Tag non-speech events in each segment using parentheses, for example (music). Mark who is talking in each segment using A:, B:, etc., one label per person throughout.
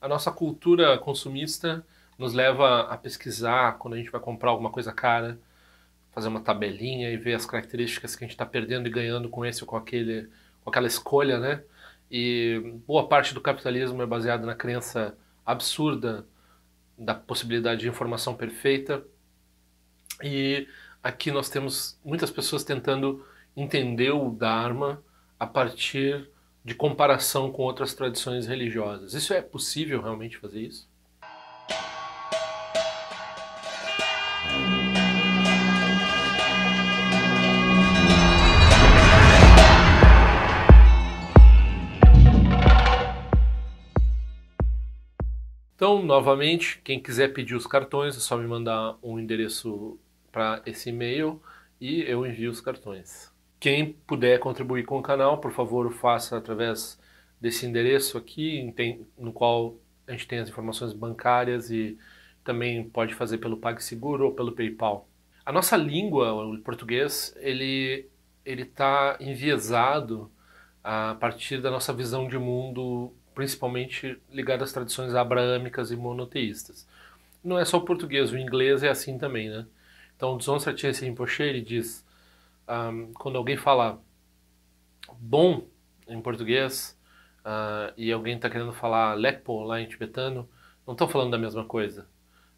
A: a nossa cultura consumista nos leva a pesquisar quando a gente vai comprar alguma coisa cara, fazer uma tabelinha e ver as características que a gente está perdendo e ganhando com esse ou com aquele, com aquela escolha, né? E boa parte do capitalismo é baseado na crença absurda da possibilidade de informação perfeita. E aqui nós temos muitas pessoas tentando entender o Dharma a partir de comparação com outras tradições religiosas. Isso é possível realmente fazer isso? Então, novamente, quem quiser pedir os cartões, é só me mandar um endereço para esse e-mail e eu envio os cartões. Quem puder contribuir com o canal, por favor, faça através desse endereço aqui, no qual a gente tem as informações bancárias e também pode fazer pelo PagSeguro ou pelo PayPal. A nossa língua, o português, ele ele está enviesado a partir da nossa visão de mundo, principalmente ligada às tradições abraâmicas e monoteístas. Não é só o português, o inglês é assim também, né? Então, Dzon Sartien Rinpoche, ele diz um, quando alguém fala bom em português uh, e alguém está querendo falar lekpo lá em tibetano, não estão falando da mesma coisa.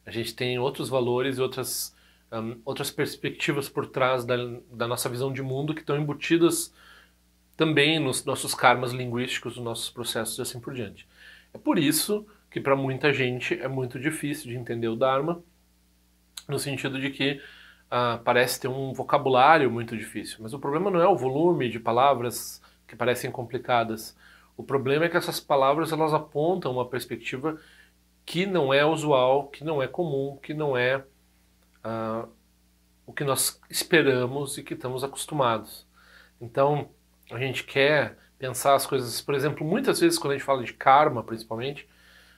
A: A gente tem outros valores e outras, um, outras perspectivas por trás da, da nossa visão de mundo que estão embutidas também nos nossos karmas linguísticos, nos nossos processos e assim por diante. É por isso que para muita gente é muito difícil de entender o Dharma, no sentido de que ah, parece ter um vocabulário muito difícil. Mas o problema não é o volume de palavras que parecem complicadas. O problema é que essas palavras elas apontam uma perspectiva que não é usual, que não é comum, que não é ah, o que nós esperamos e que estamos acostumados. Então, a gente quer pensar as coisas. Por exemplo, muitas vezes quando a gente fala de karma, principalmente,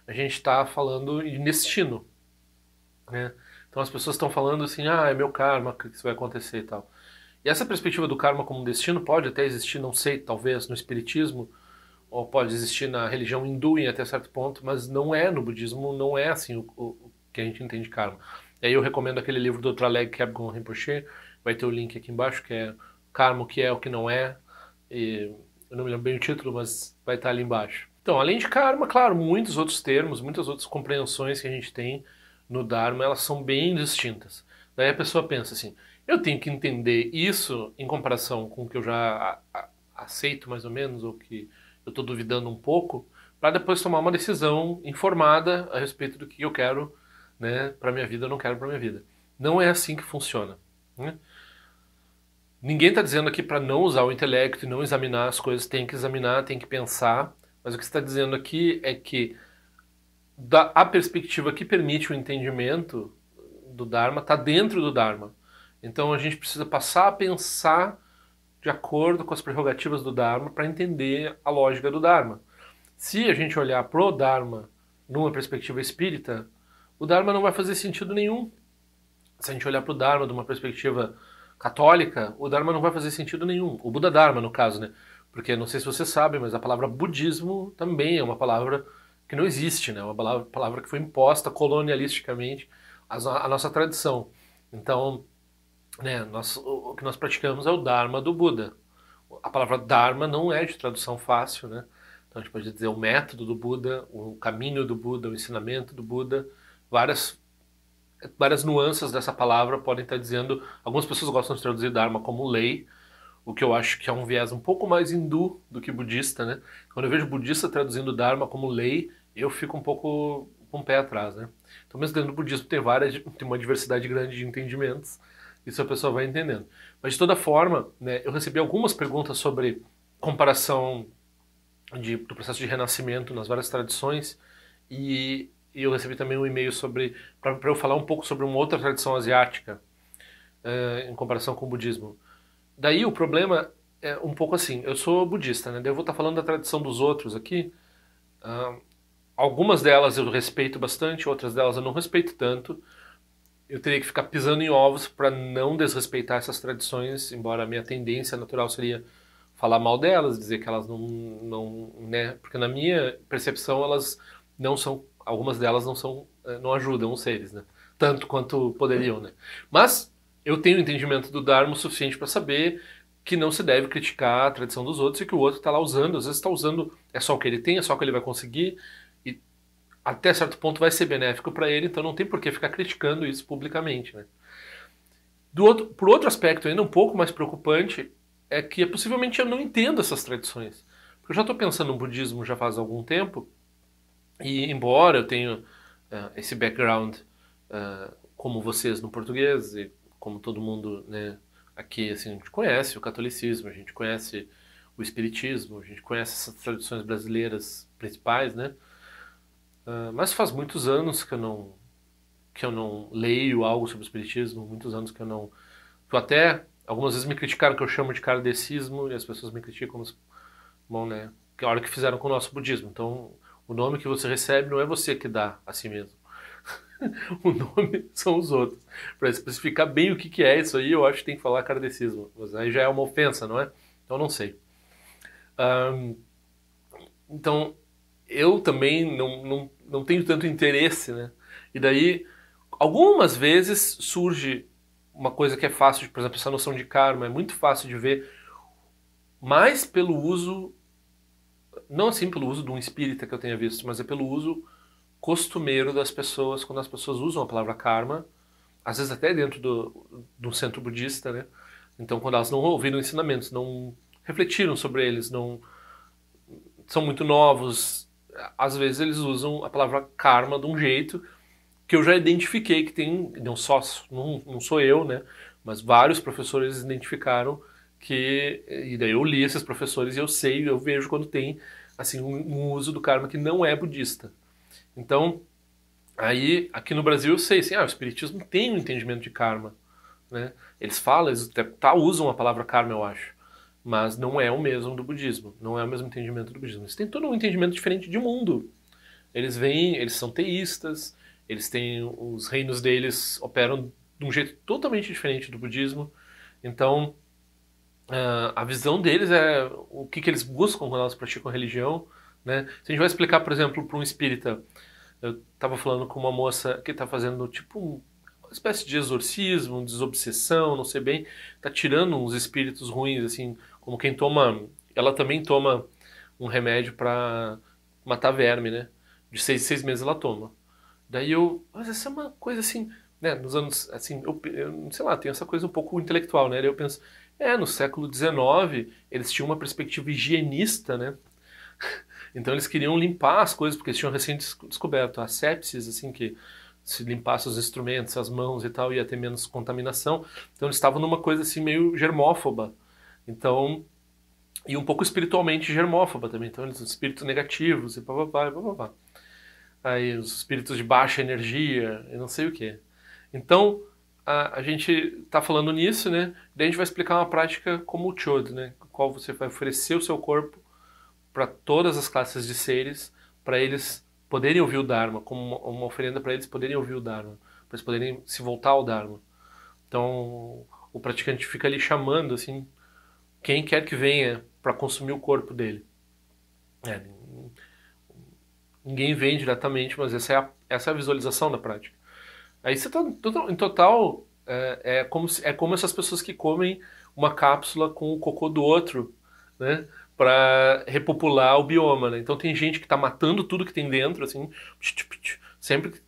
A: a gente está falando de destino. Né? Então as pessoas estão falando assim, ah, é meu karma, o que isso vai acontecer e tal. E essa perspectiva do karma como destino pode até existir, não sei, talvez no espiritismo, ou pode existir na religião hindu em até certo ponto, mas não é no budismo, não é assim o, o que a gente entende de karma. E aí eu recomendo aquele livro do Traleg Kebgon Rinpoche, vai ter o link aqui embaixo, que é Karma, o que é, o que não é, e eu não me lembro bem o título, mas vai estar ali embaixo. Então, além de karma, claro, muitos outros termos, muitas outras compreensões que a gente tem, no Dharma, elas são bem distintas. Daí a pessoa pensa assim: eu tenho que entender isso em comparação com o que eu já aceito mais ou menos, ou que eu estou duvidando um pouco, para depois tomar uma decisão informada a respeito do que eu quero né, para minha vida ou não quero para minha vida. Não é assim que funciona. Né? Ninguém está dizendo aqui para não usar o intelecto e não examinar as coisas, tem que examinar, tem que pensar, mas o que está dizendo aqui é que da, a perspectiva que permite o entendimento do Dharma está dentro do Dharma. Então a gente precisa passar a pensar de acordo com as prerrogativas do Dharma para entender a lógica do Dharma. Se a gente olhar pro Dharma numa perspectiva espírita, o Dharma não vai fazer sentido nenhum. Se a gente olhar pro Dharma de uma perspectiva católica, o Dharma não vai fazer sentido nenhum. O Buda Dharma, no caso, né? Porque não sei se você sabe, mas a palavra budismo também é uma palavra que não existe, né? Uma palavra, palavra que foi imposta colonialisticamente à, à nossa tradição. Então, né, nós, o que nós praticamos é o Dharma do Buda. A palavra Dharma não é de tradução fácil, né? Então a gente pode dizer o método do Buda, o caminho do Buda, o ensinamento do Buda, várias várias nuances dessa palavra podem estar dizendo. Algumas pessoas gostam de traduzir Dharma como lei, o que eu acho que é um viés um pouco mais hindu do que budista, né? Quando eu vejo budista traduzindo Dharma como lei, eu fico um pouco com um o pé atrás, né? Então, mesmo dentro do budismo tem várias, tem uma diversidade grande de entendimentos, isso a pessoa vai entendendo. Mas de toda forma, né, eu recebi algumas perguntas sobre comparação de, do processo de renascimento nas várias tradições e, e eu recebi também um e-mail sobre para eu falar um pouco sobre uma outra tradição asiática uh, em comparação com o budismo. Daí o problema é um pouco assim, eu sou budista, né? Daí eu vou estar tá falando da tradição dos outros aqui. Algumas delas eu respeito bastante, outras delas eu não respeito tanto. Eu teria que ficar pisando em ovos para não desrespeitar essas tradições, embora a minha tendência natural seria falar mal delas, dizer que elas não, não né? Porque na minha percepção elas não são, algumas delas não são, eh, não ajudam os seres, né? Tanto quanto poderiam, né? Mas eu tenho entendimento do Dharma suficiente para saber que não se deve criticar a tradição dos outros e que o outro está lá usando, às vezes está usando, é só o que ele tem, é só o que ele vai conseguir, até certo ponto vai ser benéfico para ele, então não tem por que ficar criticando isso publicamente. Né? Do outro, por outro aspecto, ainda um pouco mais preocupante, é que é possivelmente eu não entendo essas tradições. Porque eu já estou pensando no budismo já faz algum tempo, e embora eu tenha uh, esse background uh, como vocês no português, e como todo mundo né, aqui assim, a gente conhece o catolicismo, a gente conhece o espiritismo, a gente conhece essas tradições brasileiras principais, né? Ah, mas faz muitos anos que eu não que eu não leio algo sobre o espiritismo, muitos anos que eu não eu até algumas vezes me criticaram que eu chamo de kardecismo e as pessoas me criticam como bom, né, que é a hora que fizeram com o nosso budismo. Então, o nome que você recebe não é você que dá a si mesmo. (laughs) o nome são os outros. Para especificar bem o que que é isso aí, eu acho que tem que falar kardecismo, mas aí já é uma ofensa, não é? Então não sei. Um, então eu também não, não, não tenho tanto interesse, né? E daí, algumas vezes surge uma coisa que é fácil, por exemplo, essa noção de karma é muito fácil de ver, mais pelo uso, não assim pelo uso de um espírita que eu tenha visto, mas é pelo uso costumeiro das pessoas, quando as pessoas usam a palavra karma, às vezes até dentro do, do centro budista, né? Então, quando elas não ouviram ensinamentos, não refletiram sobre eles, não são muito novos, às vezes eles usam a palavra karma de um jeito que eu já identifiquei que tem, não só não, não sou eu, né, mas vários professores identificaram que e daí eu li esses professores e eu sei, eu vejo quando tem assim um, um uso do karma que não é budista. Então, aí aqui no Brasil eu sei, assim, ah, o espiritismo tem um entendimento de karma, né? Eles falam, eles até tá, usam a palavra karma, eu acho mas não é o mesmo do budismo, não é o mesmo entendimento do budismo. Eles têm todo um entendimento diferente de mundo. Eles vêm, eles são teístas, eles têm os reinos deles operam de um jeito totalmente diferente do budismo. Então, ah, a visão deles é o que, que eles buscam quando elas praticam religião. Né? Se a gente vai explicar, por exemplo, para um espírita, eu estava falando com uma moça que está fazendo tipo uma espécie de exorcismo, desobsessão, não sei bem, está tirando uns espíritos ruins, assim, como quem toma, ela também toma um remédio para matar verme, né? De seis seis meses ela toma. Daí eu, mas essa é uma coisa assim, né? Nos anos, assim, eu, eu sei lá, tem essa coisa um pouco intelectual, né? Daí eu penso, é, no século XIX eles tinham uma perspectiva higienista, né? (laughs) Então eles queriam limpar as coisas porque eles tinham recém descoberto a sepsis, assim que se limpasse os instrumentos, as mãos e tal, ia ter menos contaminação. Então eles estavam numa coisa assim meio germófoba. Então, e um pouco espiritualmente germófoba também. Então, eles são espíritos negativos e papapá e papapá. Aí, os espíritos de baixa energia e não sei o que. Então, a, a gente está falando nisso, né? Daí a gente vai explicar uma prática como o Chod, né? Qual você vai oferecer o seu corpo para todas as classes de seres, para eles poderem ouvir o Dharma, como uma, oferenda para eles poderem ouvir o Dharma, para eles poderem se voltar ao Dharma. Então, o praticante fica ali chamando, assim, quem quer que venha para consumir o corpo dele. É, ninguém vem diretamente, mas essa é a, essa é a visualização da prática. Aí você está em total. É, é, como, é como essas pessoas que comem uma cápsula com o cocô do outro, né? Para repopular o bioma, né? Então tem gente que está matando tudo que tem dentro, assim, sempre que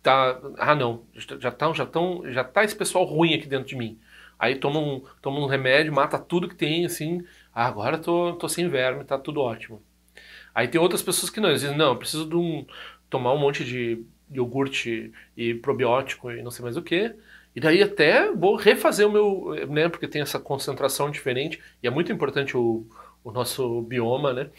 A: tá. Ah, não, já estão, já estão, tá já tá esse pessoal ruim aqui dentro de mim. Aí toma um, toma um remédio, mata tudo que tem, assim, ah, agora tô, tô sem verme, tá tudo ótimo. Aí tem outras pessoas que não, eles dizem, não, eu preciso de um, tomar um monte de iogurte e probiótico e não sei mais o que. E daí até vou refazer o meu, né, porque tem essa concentração diferente e é muito importante o, o nosso bioma, né,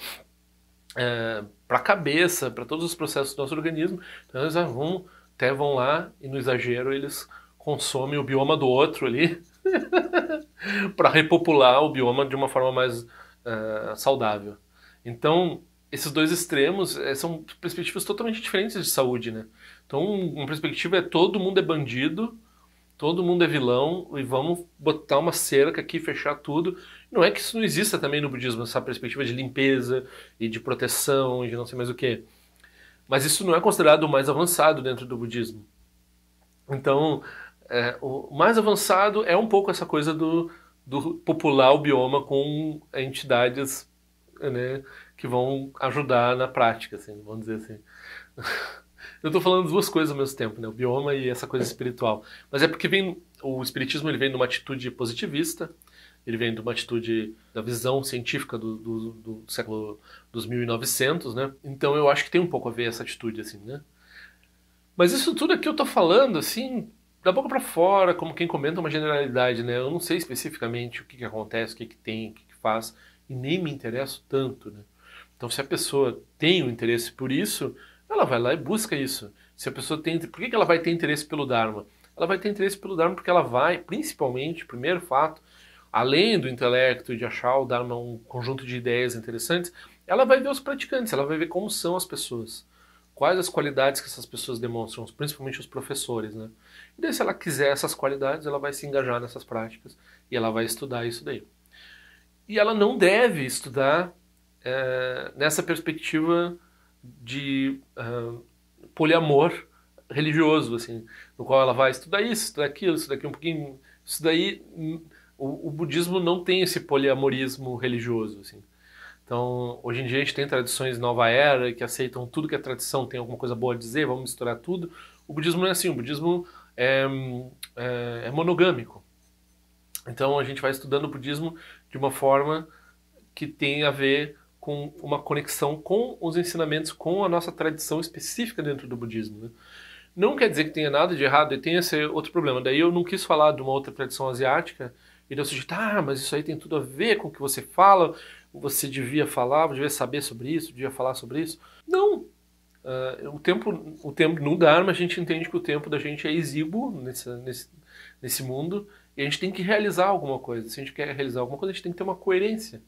A: é, eh, para a cabeça, para todos os processos do nosso organismo. Então eles ah, vão, até vão lá e no exagero eles consomem o bioma do outro ali (laughs) para repopular o bioma de uma forma mais uh, saudável. Então, esses dois extremos eh, são perspectivas totalmente diferentes de saúde, né? Então, uma perspectiva é todo mundo é bandido, todo mundo é vilão e vamos botar uma cerca aqui, fechar tudo. Não é que isso não exista também no budismo, essa perspectiva de limpeza e de proteção e de não sei mais o que. Mas isso não é considerado o mais avançado dentro do budismo. Então, é, o mais avançado é um pouco essa coisa do, do popular o bioma com entidades né, que vão ajudar na prática, assim, vamos dizer assim. (laughs) Eu estou falando duas coisas ao mesmo tempo, né, o bioma e essa coisa é. espiritual. Mas é porque vem o espiritismo ele vem de uma atitude positivista, ele vem de uma atitude da visão científica do, do, do século dos 1900, né? Então eu acho que tem um pouco a ver essa atitude, assim, né? Mas isso tudo aqui é eu estou falando, assim, da boca para fora, como quem comenta uma generalidade, né? Eu não sei especificamente o que, que acontece, o que, que tem, o que, que faz, e nem me interesso tanto, né? Então, se a pessoa tem o um interesse por isso, ela vai lá e busca isso. Se a pessoa tem, por que, que ela vai ter interesse pelo Dharma? Ela vai ter interesse pelo Dharma porque ela vai, principalmente, primeiro fato, além do intelecto de achar o Dharma um conjunto de ideias interessantes, ela vai ver os praticantes, ela vai ver como são as pessoas, quais as qualidades que essas pessoas demonstram, principalmente os professores, né? E daí, se ela quiser essas qualidades, ela vai se engajar nessas práticas e ela vai estudar isso daí. E ela não deve estudar é, nessa perspectiva de ah, poliamor religioso, assim, no qual ela vai estudar isso, estudar aquilo, estudar aqui um pouquinho. Isso daí, o, o budismo não tem esse poliamorismo religioso, assim. Então, hoje em dia a gente tem tradições nova era que aceitam tudo que a é tradição tem alguma coisa boa a dizer, vamos misturar tudo. O budismo não é assim, o budismo é, é, é monogâmico. Então a gente vai estudando o budismo de uma forma que tem a ver com uma conexão com os ensinamentos, com a nossa tradição específica dentro do budismo. Né? Não quer dizer que tenha nada de errado, e tenha esse outro problema. Daí eu não quis falar de uma outra tradição asiática, e eu sugiro, ah, tá, mas isso aí tem tudo a ver com o que você fala, você devia falar, devia saber sobre isso, devia falar sobre isso. Não, Uh, o tempo o tempo no dá, a gente entende que o tempo da gente é exíguo nesse, nesse, nesse mundo e a gente tem que realizar alguma coisa. Se a gente quer realizar alguma coisa, a gente tem que ter uma coerência.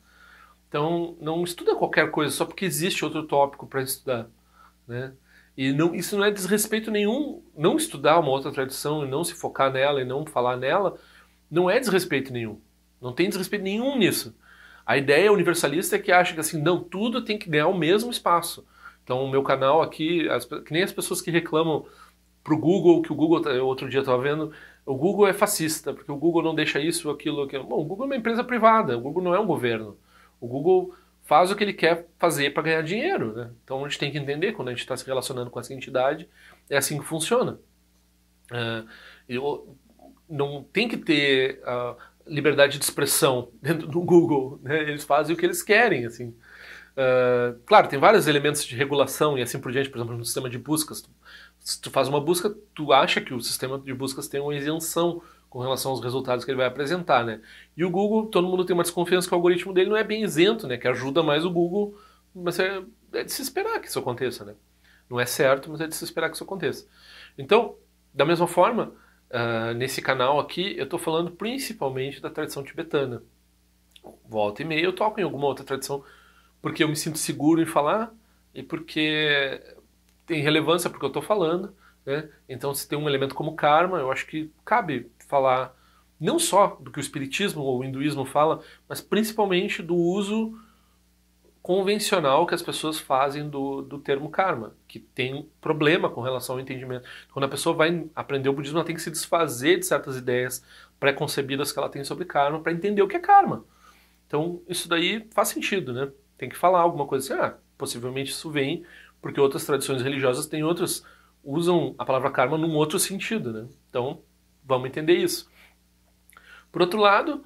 A: Então, não estuda qualquer coisa só porque existe outro tópico para estudar, né? E não, isso não é desrespeito nenhum. Não estudar uma outra tradição e não se focar nela e não falar nela, não é desrespeito nenhum. Não tem desrespeito nenhum nisso. A ideia universalista é que acha que assim, não, tudo tem que ganhar o mesmo espaço. Então, o meu canal aqui, as, que nem as pessoas que reclamam pro Google, que o Google, tá, eu outro dia estava vendo, o Google é fascista, porque o Google não deixa isso, aquilo, aquilo. Bom, o Google é uma empresa privada, o Google não é um governo. O Google faz o que ele quer fazer para ganhar dinheiro, né? Então, a gente tem que entender, quando a gente está se relacionando com essa entidade, é assim que funciona. Uh, é, eu, não tem que ter uh, liberdade de expressão (laughs) dentro do Google, né? Eles fazem o que eles querem, assim. Ah, claro, tem vários elementos de regulação e assim por diante, por exemplo, no sistema de buscas. Tu, se tu faz uma busca, tu acha que o sistema de buscas tem uma isenção com relação aos resultados que ele vai apresentar, né? E o Google, todo mundo tem uma desconfiança que o algoritmo dele não é bem isento, né? Que ajuda mais o Google, mas é, é de se esperar que isso aconteça, né? Não é certo, mas é de se esperar que isso aconteça. Então, da mesma forma, uh, nesse canal aqui, eu estou falando principalmente da tradição tibetana. Volta e meia eu toco em alguma outra tradição tibetana porque eu me sinto seguro em falar e porque tem relevância porque eu estou falando, né? Então, se tem um elemento como karma, eu acho que cabe falar não só do que o espiritismo ou o hinduísmo fala, mas principalmente do uso convencional que as pessoas fazem do, do termo karma, que tem um problema com relação ao entendimento. Quando a pessoa vai aprender o budismo, ela tem que se desfazer de certas ideias pré-concebidas que ela tem sobre karma para entender o que é karma. Então, isso daí faz sentido, né? tem que falar alguma coisa assim, ah, possivelmente isso vem porque outras tradições religiosas têm outros, usam a palavra karma num outro sentido, né? Então, vamos entender isso. Por outro lado,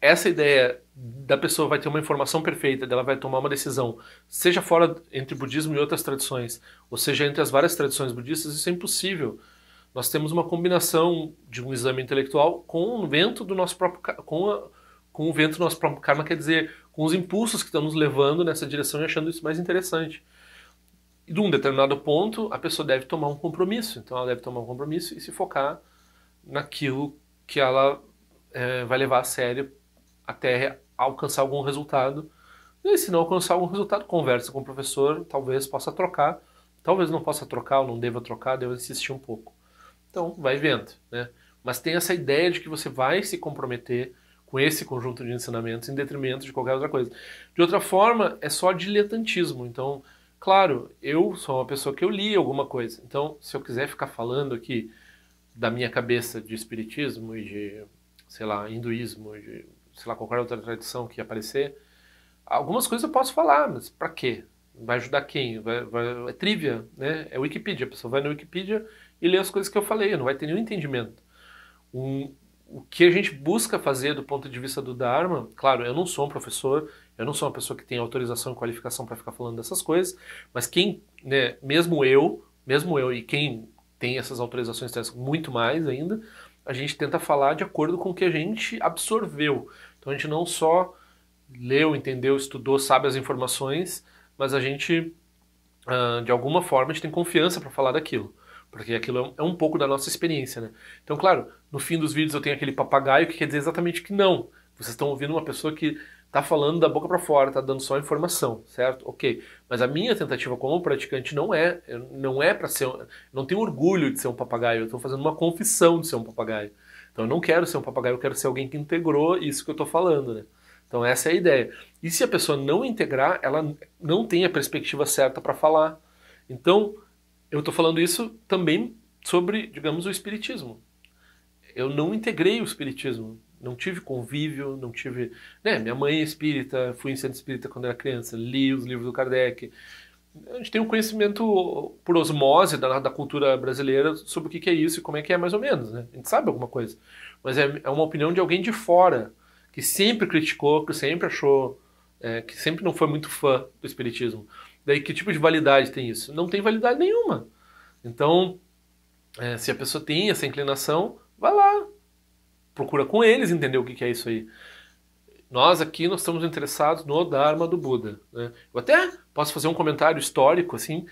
A: essa ideia da pessoa vai ter uma informação perfeita, dela vai tomar uma decisão, seja fora entre budismo e outras tradições, ou seja, entre as várias tradições budistas, isso é impossível. Nós temos uma combinação de um exame intelectual com o vento do nosso próprio com, a, com o vento do nosso próprio karma, quer dizer, uns impulsos que estamos levando nessa direção e achando isso mais interessante. E de um determinado ponto, a pessoa deve tomar um compromisso. Então, ela deve tomar um compromisso e se focar naquilo que ela é, vai levar a sério até alcançar algum resultado. E se não alcançar algum resultado, conversa com o professor, talvez possa trocar, talvez não possa trocar ou não deva trocar, deva insistir um pouco. Então, vai vendo, né? Mas tem essa ideia de que você vai se comprometer com esse conjunto de ensinamentos em detrimento de qualquer outra coisa. De outra forma, é só diletantismo. Então, claro, eu sou uma pessoa que eu li alguma coisa. Então, se eu quiser ficar falando aqui da minha cabeça de espiritismo e de, sei lá, hinduísmo, de, sei lá, qualquer outra tradição que aparecer, algumas coisas eu posso falar, mas para quê? Vai ajudar quem? Vai, vai, é trivia, né? É Wikipedia. A pessoa vai na Wikipedia e lê as coisas que eu falei, não vai ter nenhum entendimento. Um, o que a gente busca fazer do ponto de vista do Dharma, claro, eu não sou um professor, eu não sou uma pessoa que tem autorização e qualificação para ficar falando dessas coisas, mas quem, né, mesmo eu, mesmo eu e quem tem essas autorizações testes muito mais ainda, a gente tenta falar de acordo com o que a gente absorveu. Então a gente não só leu, entendeu, estudou, sabe as informações, mas a gente, ah, de alguma forma, a gente tem confiança para falar daquilo. Porque aquilo é, é um pouco da nossa experiência, né? Então, claro, no fim dos vídeos eu tenho aquele papagaio que quer dizer exatamente que não. Vocês estão ouvindo uma pessoa que está falando da boca para fora, está dando só informação, certo? Ok. Mas a minha tentativa como praticante não é, é não é para ser, não tenho orgulho de ser um papagaio. Eu estou fazendo uma confissão de ser um papagaio. Então, eu não quero ser um papagaio, eu quero ser alguém que integrou isso que eu estou falando, né? Então essa é a ideia. E se a pessoa não integrar, ela não tem a perspectiva certa para falar. Então eu estou falando isso também sobre, digamos, o espiritismo. Eu não integrei o espiritismo, não tive convívio, não tive. Né, minha mãe é espírita, fui em centro espírita quando era criança, li os livros do Kardec. A gente tem um conhecimento por osmose da, da cultura brasileira sobre o que, que, é isso e como é que é, mais ou menos. Né? A gente sabe alguma coisa, mas é, é uma opinião de alguém de fora, que sempre criticou, que sempre achou, é, que sempre não foi muito fã do espiritismo. Daí que tipo de validade tem isso? Não tem validade nenhuma. Então, é, se a pessoa tem essa inclinação, vai lá, procura com eles entender o que, que é isso aí. Nós aqui nós estamos interessados no Dharma do Buda. Né? Eu até posso fazer um comentário histórico assim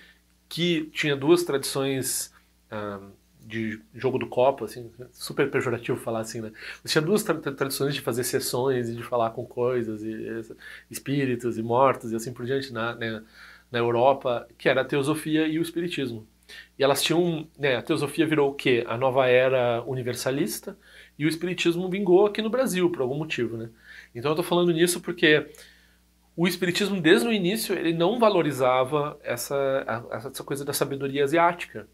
A: que tinha duas tradições ah, de jogo do copo, assim, super pejorativo falar assim, né? Mas tinha duas tra tradições de fazer sessões e de falar com coisas e, e espíritos e mortos e assim por diante, na, né? na Europa, que era a teosofia e o espiritismo. E elas tinham, né, a teosofia virou o quê? A nova era universalista e o espiritismo vingou aqui no Brasil por algum motivo, né? Então eu estou falando nisso porque o espiritismo desde o início ele não valorizava essa essa coisa da sabedoria asiática.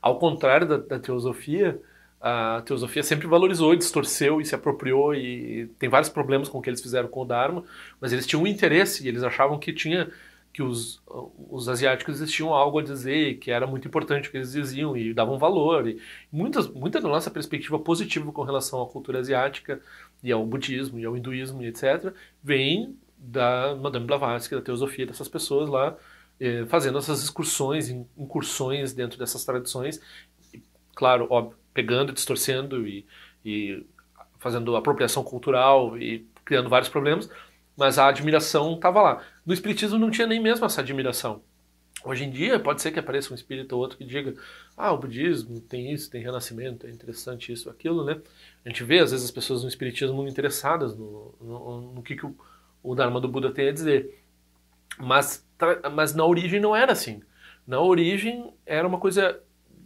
A: Ao contrário da, da teosofia, a teosofia sempre valorizou, distorceu e se apropriou e tem vários problemas com o que eles fizeram com o Dharma, mas eles tinham um interesse e eles achavam que tinha que os, os asiáticos tinham algo a dizer, que era muito importante o que eles diziam e davam valor. E muitas, muita da nossa perspectiva positiva com relação à cultura asiática e ao budismo e ao hinduísmo e etc., vem da Madame Blavatsky, da teosofia dessas pessoas lá, eh, fazendo essas excursões, incursões dentro dessas tradições, e, claro, ó, pegando, distorcendo e, e fazendo apropriação cultural e criando vários problemas, mas a admiração estava lá. No espiritismo não tinha nem mesmo essa admiração. Hoje em dia, pode ser que apareça um espírito ou outro que diga: ah, o budismo tem isso, tem renascimento, é interessante isso, aquilo, né? A gente vê, às vezes, as pessoas no espiritismo muito interessadas no, no, no que, que o, o, Dharma do Buda tem a dizer. Mas, mas na origem não era assim. Na origem era uma coisa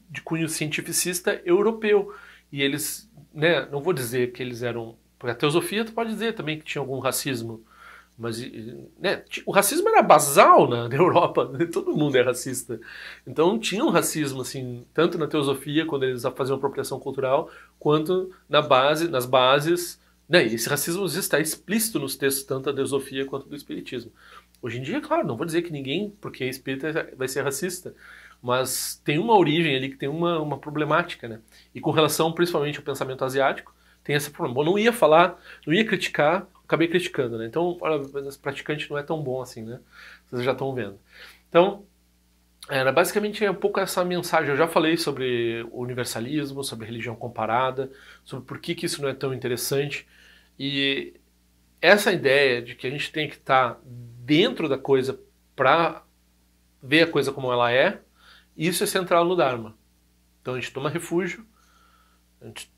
A: de cunho cientificista europeu. E eles, né, não vou dizer que eles eram. Porque a teosofia, tu pode dizer também que tinha algum racismo mas né, o racismo era basal na, na Europa, né? (laughs) todo mundo é racista. Então tinha um racismo, assim, tanto na teosofia, quando eles faziam apropriação cultural, quanto na base, nas bases. Né? esse racismo está explícito nos textos, tanto da teosofia quanto do espiritismo. Hoje em dia, é claro, não vou dizer que ninguém, porque é espírita, vai ser racista, mas tem uma origem ali que tem uma, uma problemática, né? E com relação principalmente ao pensamento asiático, tem essa problema. Bom, não ia falar, não ia criticar acabei criticando, né? Então, olha, praticante não é tão bom assim, né? Vocês já estão vendo. Então, era basicamente um pouco essa mensagem. Eu já falei sobre o universalismo, sobre religião comparada, sobre por que, que isso não é tão interessante. E essa ideia de que a gente tem que estar tá dentro da coisa para ver a coisa como ela é, isso é central no Dharma. Então a gente toma refúgio, a gente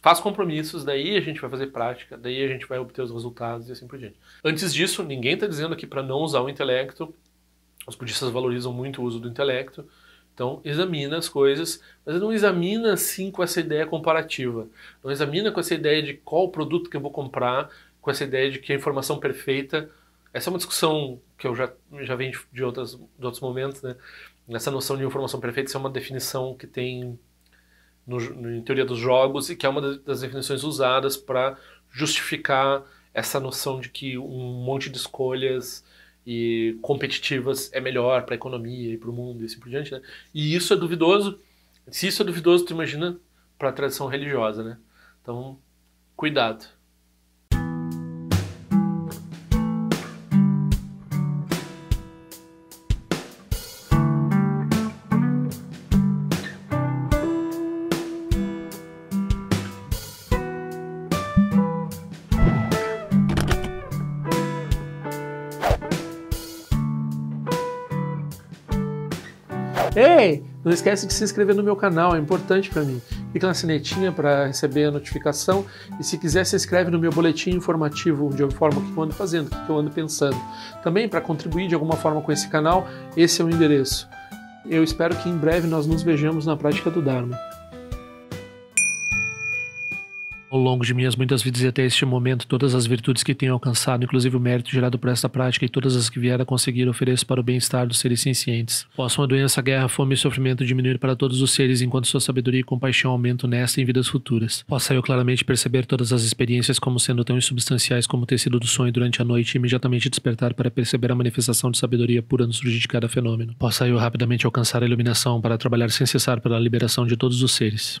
A: faz compromissos, daí a gente vai fazer prática, daí a gente vai obter os resultados e assim por diante. Antes disso, ninguém está dizendo aqui para não usar o intelecto. Os budistas valorizam muito o uso do intelecto. Então, examina as coisas, mas não examina assim com essa ideia comparativa. Não examina com essa ideia de qual produto que eu vou comprar, com essa ideia de que a informação perfeita. Essa é uma discussão que eu já, já venho de, outras, de outros momentos, né? Essa noção de informação perfeita é uma definição que tem no, em teoria dos jogos e que é uma das definições usadas para justificar essa noção de que um monte de escolhas e competitivas é melhor para a economia e para o mundo e assim por diante, né? E isso é duvidoso. Se isso é duvidoso, tu imagina para a tradição religiosa, né? Então, cuidado. Não esquece de se inscrever no meu canal, é importante para mim. Clica na sinetinha para receber a notificação e se quiser se inscreve no meu boletim informativo onde eu informo o que eu ando fazendo, o que eu ando pensando. Também para contribuir de alguma forma com esse canal, esse é o endereço. Eu espero que em breve nós nos vejamos na prática do Dharma ao longo de minhas muitas vidas e até este momento, todas as virtudes que tenho alcançado, inclusive o mérito gerado por esta prática e todas as que vier a conseguir, ofereço para o bem-estar dos seres cientes. Possam a doença, guerra, fome e sofrimento diminuir para todos os seres, enquanto sua sabedoria e compaixão aumentam nesta e em vidas futuras. Possa eu claramente perceber todas as experiências como sendo tão insubstanciais como o tecido do sonho durante a noite e imediatamente despertar para perceber a manifestação de sabedoria pura no surgir de cada fenômeno. Possa eu rapidamente alcançar a iluminação para trabalhar sem cessar pela liberação de todos os seres.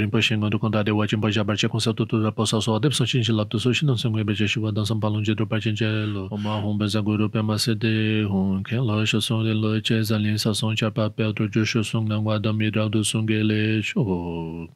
A: ᱥᱚᱥᱤᱱ ᱥᱤᱱᱥᱤᱞᱟᱯ ᱛᱚ de ᱥᱚᱢᱜᱮ ᱵᱮᱡᱮ ᱥᱤᱵᱟᱫᱟᱱ ᱥᱟᱢᱯᱟᱞᱚᱱ ᱡᱮᱫᱨᱚ ᱯᱟᱪᱤᱱᱡᱮ ᱞᱚᱱᱡᱮ ᱥᱤᱱᱡᱮ ᱞᱚᱱᱡᱮ ᱥᱤᱱᱡᱮ ᱞᱚᱱᱡᱮ ᱥᱤᱱᱡᱮ ᱞᱚᱱᱡᱮ ᱥᱤᱱᱡᱮ ᱞᱚᱱᱡᱮ ᱥᱤᱱᱡᱮ ᱞᱚᱱᱡᱮ ᱥᱤᱱᱡᱮ ᱞᱚᱱᱡᱮ ᱥᱤᱱᱡᱮ ᱞᱚᱱᱡᱮ ᱥᱤᱱᱡᱮ ᱞᱚᱱᱡᱮ ᱥᱤᱱᱡᱮ ᱞᱚᱱᱡᱮ ᱥᱤᱱᱡᱮ ᱞᱚᱱᱡᱮ ᱥᱤᱱᱡᱮ ᱞᱚᱱᱡᱮ ᱥᱤᱱᱡᱮ ᱞᱚᱱᱡᱮ ᱥᱤᱱᱡᱮ ᱞᱚᱱᱡᱮ ᱥᱤᱱᱡᱮ ᱞᱚᱱᱡᱮ ᱥᱤᱱᱡᱮ ᱞᱚᱱᱡᱮ de ᱞᱚᱱᱡᱮ ᱥᱤᱱᱡᱮ ᱞᱚᱱᱡᱮ ᱥᱤᱱᱡᱮ ᱞᱚᱱᱡᱮ ᱥᱤᱱᱡᱮ